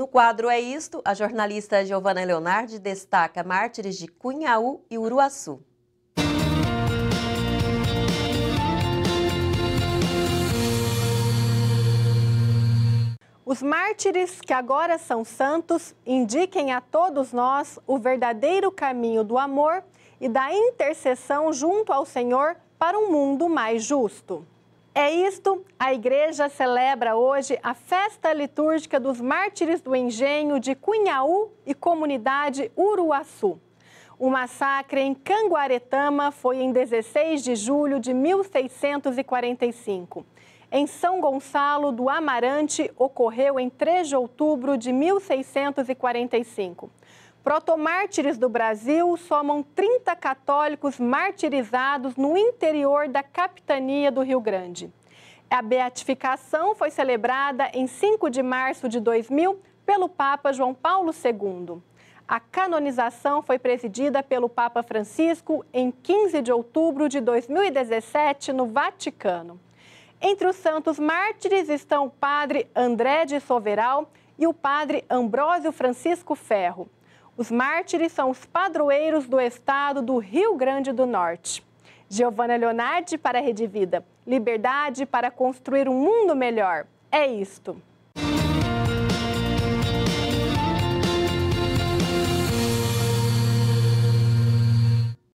No quadro É Isto, a jornalista Giovana Leonardi destaca mártires de Cunhaú e Uruaçu. Os mártires que agora são santos indiquem a todos nós o verdadeiro caminho do amor e da intercessão junto ao Senhor para um mundo mais justo. É isto, a igreja celebra hoje a festa litúrgica dos mártires do engenho de Cunhaú e comunidade Uruaçu. O massacre em Canguaretama foi em 16 de julho de 1645. Em São Gonçalo do Amarante ocorreu em 3 de outubro de 1645. Protomártires do Brasil somam 30 católicos martirizados no interior da capitania do Rio Grande. A beatificação foi celebrada em 5 de março de 2000 pelo Papa João Paulo II. A canonização foi presidida pelo Papa Francisco em 15 de outubro de 2017 no Vaticano. Entre os santos mártires estão o padre André de Soveral e o padre Ambrósio Francisco Ferro. Os mártires são os padroeiros do estado do Rio Grande do Norte. Giovana Leonardi para a Rede Vida. Liberdade para construir um mundo melhor. É isto.